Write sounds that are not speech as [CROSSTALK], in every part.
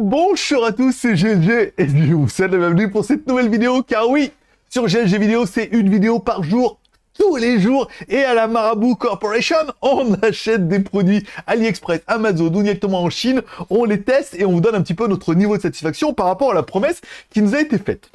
Bonjour à tous, c'est GLG et je vous salue la bienvenue pour cette nouvelle vidéo car oui, sur GLG Vidéo, c'est une vidéo par jour tous les jours et à la Marabout Corporation, on [LAUGHS] achète des produits AliExpress, Amazon ou directement en Chine, on les teste et on vous donne un petit peu notre niveau de satisfaction par rapport à la promesse qui nous a été faite.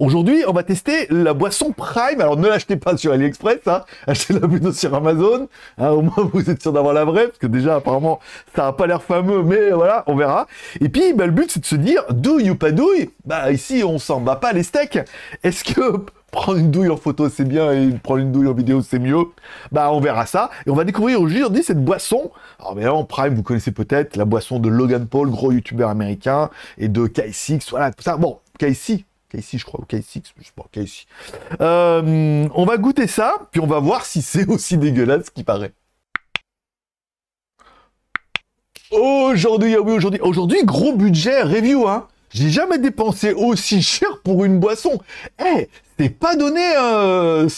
Aujourd'hui, on va tester la boisson Prime. Alors, ne l'achetez pas sur AliExpress, hein. achetez-la plutôt sur Amazon. Hein. Au moins, vous êtes sûr d'avoir la vraie, parce que déjà, apparemment, ça n'a pas l'air fameux, mais voilà, on verra. Et puis, bah, le but, c'est de se dire, douille ou pas douille Bah, ici, on s'en bat pas les steaks. Est-ce que [LAUGHS] prendre une douille en photo c'est bien et prendre une douille en vidéo c'est mieux. Bah on verra ça et on va découvrir aujourd'hui cette boisson. Alors mais en prime vous connaissez peut-être la boisson de Logan Paul, gros youtubeur américain et de K6, voilà tout ça. Bon, K6 ici je crois, ou K6, je sais pas, Casey. Euh, on va goûter ça, puis on va voir si c'est aussi dégueulasse qui paraît. Aujourd'hui, ah oui, aujourd'hui, aujourd'hui, gros budget, review, hein. J'ai jamais dépensé aussi cher pour une boisson. Eh, c'est pas donné, euh...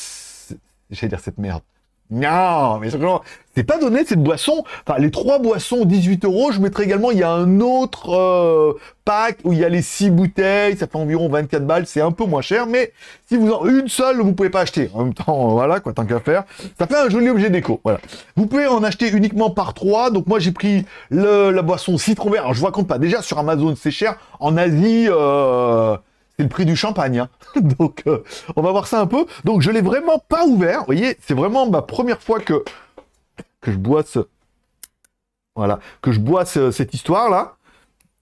j'allais dire cette merde. Non, mais c'est pas donné cette boisson. Enfin, les trois boissons, 18 euros. Je mettrai également, il y a un autre euh, pack où il y a les six bouteilles. Ça fait environ 24 balles. C'est un peu moins cher, mais si vous en une seule, vous pouvez pas acheter. En même temps, euh, voilà quoi, tant qu'à faire. Ça fait un joli objet déco. Voilà. Vous pouvez en acheter uniquement par trois. Donc moi, j'ai pris la boisson citron vert. Alors je vous raconte pas. Déjà sur Amazon, c'est cher. En Asie. Euh c'est le prix du champagne. Hein. [LAUGHS] Donc, euh, on va voir ça un peu. Donc, je l'ai vraiment pas ouvert. Vous voyez, c'est vraiment ma première fois que, que je bois ce... Voilà, que je bois cette histoire-là.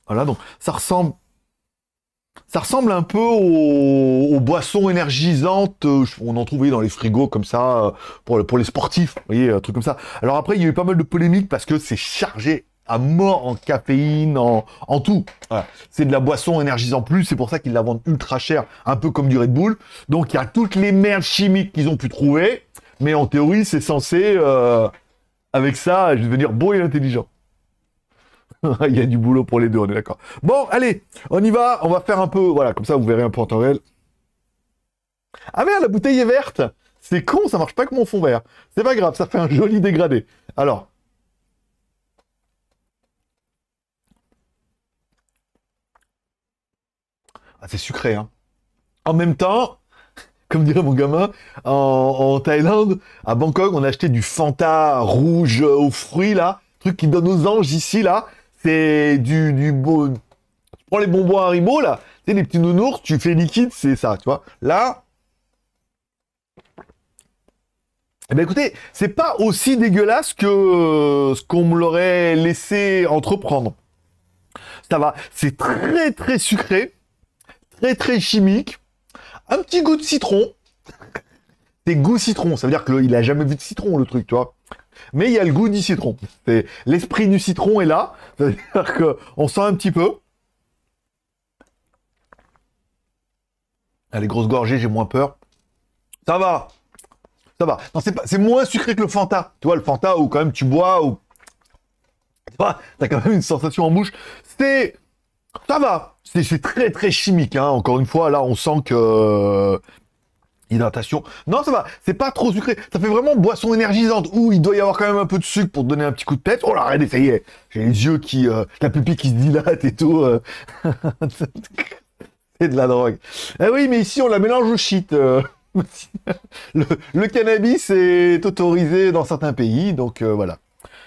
Voilà, donc, ça ressemble... Ça ressemble un peu aux, boissons énergisantes, euh, on en trouvait dans les frigos comme ça, euh, pour, pour les sportifs, vous voyez, un truc comme ça. Alors après, il y a eu pas mal de polémiques parce que c'est chargé à mort en caféine, en, tout. C'est de la boisson énergisant plus, c'est pour ça qu'ils la vendent ultra cher, un peu comme du Red Bull. Donc il y a toutes les merdes chimiques qu'ils ont pu trouver, mais en théorie c'est censé, euh, avec ça, devenir beau et intelligent. [LAUGHS] il y a du boulot pour les deux, on est d'accord. Bon, allez, on y va, on va faire un peu, voilà, comme ça vous verrez un peu en temps réel. Ah merde, la bouteille est verte C'est con, ça marche pas avec mon fond vert. C'est pas grave, ça fait un joli dégradé. Alors, Ah, c'est sucré, hein. En même temps, [LAUGHS] comme dirait mon gamin, en, Thaïlande, à Bangkok, on a acheté du Fanta rouge aux fruits, là. Truc qui donne aux anges ici, là. C'est du, du Tu prends les bonbons Haribo, là. Tu sais, les petits nounours, tu fais liquide, c'est ça, tu vois. Là, Eh bien écoutez, c'est pas aussi dégueulasse que euh, ce qu'on me l'aurait laissé entreprendre. Ça va, c'est très très sucré très chimique, un petit goût de citron, des goûts citron, ça veut dire que qu'il a jamais vu de citron le truc, toi Mais il y a le goût du citron. L'esprit du citron est là, c'est-à-dire qu'on sent un petit peu. Ah, les grosses gorgées, j'ai moins peur. Ça va, ça va. Non, c'est moins sucré que le Fanta. Tu vois, le Fanta ou quand même tu bois, ou tu as quand même une sensation en bouche. C'est, ça va. C'est très très chimique, hein. encore une fois, là on sent que euh, hydratation. Non, ça va, c'est pas trop sucré. Ça fait vraiment boisson énergisante où il doit y avoir quand même un peu de sucre pour donner un petit coup de tête. Oh là, regardez, ça y est, j'ai les yeux qui, euh, la pupille qui se dilate et tout. Euh. [LAUGHS] c'est de la drogue. Eh oui, mais ici on la mélange au shit. [LAUGHS] le, cannabis est autorisé dans certains pays, donc voilà.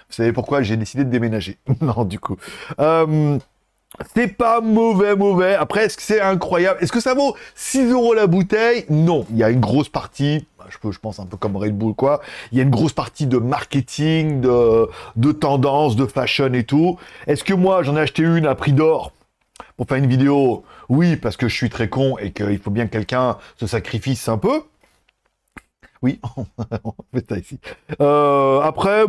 Vous savez pourquoi j'ai décidé de déménager. [LAUGHS] non, du coup. C'est pas mauvais, mauvais. Après, est-ce que c'est incroyable Est-ce que ça vaut 6 euros la bouteille Non. Il y a une grosse partie, bah, je, pense un peu comme Red Bull, quoi. Il y a une grosse partie de marketing, de, de tendance, de fashion et tout. Est-ce que moi, j'en ai acheté une à prix d'or pour faire une vidéo Oui, parce que je suis très con et qu'il faut bien que quelqu'un se sacrifie un peu. Oui, [LAUGHS] on fait ici. Euh, après,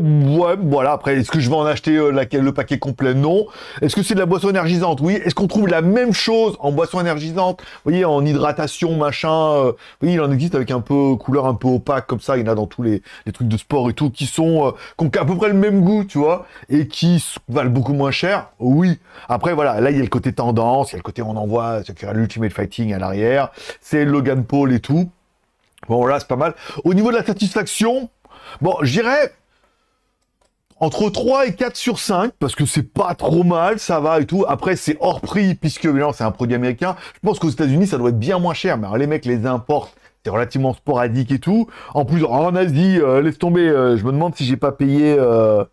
voilà. Après, est-ce que je vais en acheter euh, le paquet complet Non. Est-ce que c'est de la boisson énergisante Oui. Est-ce qu'on trouve la même chose en boisson énergisante Vous voyez, en hydratation, machin. Euh, vous voyez, il en existe avec un peu couleur un peu opaque comme ça. Il y en a dans tous les, trucs de sport et tout qui sont ont à peu près le même goût, tu vois, et qui valent beaucoup moins cher. Oui. Après, voilà. Là, il y a le côté tendance, il y a le côté on envoie, c'est l'Ultimate Fighting à l'arrière, c'est Logan Paul et tout. Bon, voilà, c'est pas mal. Au niveau de la satisfaction, bon, dirais entre 3 et 4 sur 5, parce que c'est pas trop mal, ça va et tout. Après, c'est hors prix, puisque c'est un produit américain. Je pense qu'aux États-Unis, ça doit être bien moins cher. Mais alors, les mecs les importent, c'est relativement sporadique et tout. En plus, en Asie, euh, laisse tomber, euh, je me demande si j'ai pas payé... Euh,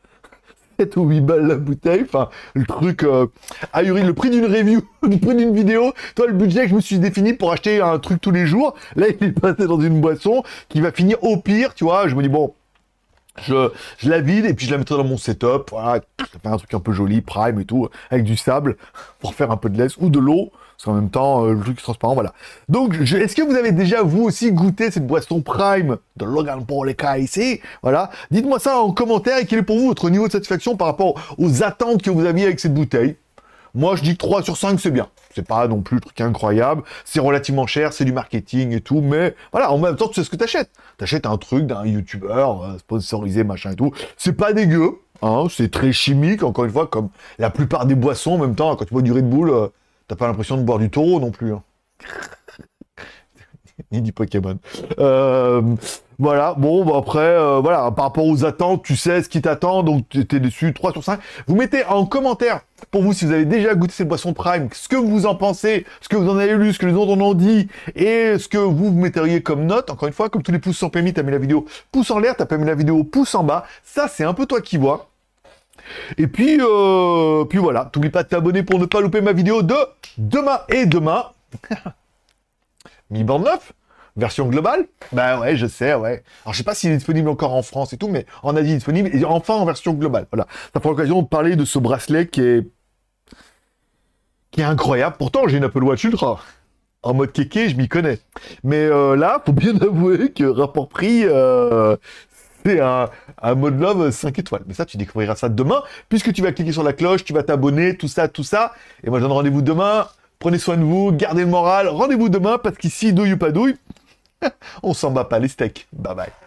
ou [LAUGHS] 8 balles la bouteille. Enfin, le truc euh, ah, le prix d'une review, le [LAUGHS] prix d'une vidéo. Toi, le budget que je me suis défini pour acheter un truc tous les jours, là, il est passé dans une boisson qui va finir au pire, tu vois. Je me dis, bon, je, la vide et puis je la mettrai dans mon setup. Voilà, un truc un peu joli, prime et tout, avec du sable pour faire un peu de laisse ou de l'eau. Parce qu'en même temps, euh, le truc transparent, voilà. Donc, est-ce que vous avez déjà, vous aussi, goûté cette boisson prime de Logan Paul et KIC Voilà. Dites-moi ça en commentaire et quel est pour vous votre niveau de satisfaction par rapport aux attentes que vous aviez avec cette bouteille. Moi, je dis que 3 sur 5, c'est bien. C'est pas non plus un truc incroyable. C'est relativement cher, c'est du marketing et tout. Mais voilà, en même temps, tu sais ce que t'achètes. T'achètes un truc d'un youtubeur euh, sponsorisé, machin et tout. C'est pas dégueu. Hein. c'est très chimique, encore une fois, comme la plupart des boissons en même temps. Quand tu bois du Red Bull, euh, T'as pas l'impression de boire du taureau non plus. Hein. [LAUGHS] Ni du Pokémon. Euh, voilà, bon, bah, après, euh, voilà, par rapport aux attentes, tu sais ce qui t'attend, donc t'es dessus, 3 sur 5. Vous mettez en commentaire, pour vous, si vous avez déjà goûté cette boisson Prime, ce que vous en pensez, ce que vous en avez lu, ce que les autres en ont dit, et ce que vous, vous metteriez comme note. Encore une fois, comme tous les pouces sont permis, t'as mis la vidéo pouce en l'air, t'as pas mis la vidéo pouce en bas. Ça, c'est un peu toi qui vois. Et puis, euh, puis voilà, t'oublie pas de t'abonner pour ne pas louper ma vidéo de demain. Et demain, Mi Band 9, version globale. Ben ouais, je sais, ouais. Alors je sais pas s'il est disponible encore en France et tout, mais en Asie disponible, et enfin en version globale. Voilà, ça prend l'occasion de parler de ce bracelet qui est... qui est incroyable. Pourtant, j'ai une Apple Watch Ultra en mode kéké, je m'y connais. Mais euh, là, faut bien [LAUGHS] avouer que rapport prix, euh, un, un mode love 5 étoiles. Mais ça, tu découvriras ça demain, puisque tu vas cliquer sur la cloche, tu vas t'abonner, tout ça, tout ça. Et moi, je donne rendez-vous demain. Prenez soin de vous, gardez le moral. Rendez-vous demain, parce qu'ici, douille ou pas douille, [LAUGHS] on s'en bat pas les steaks. Bye bye.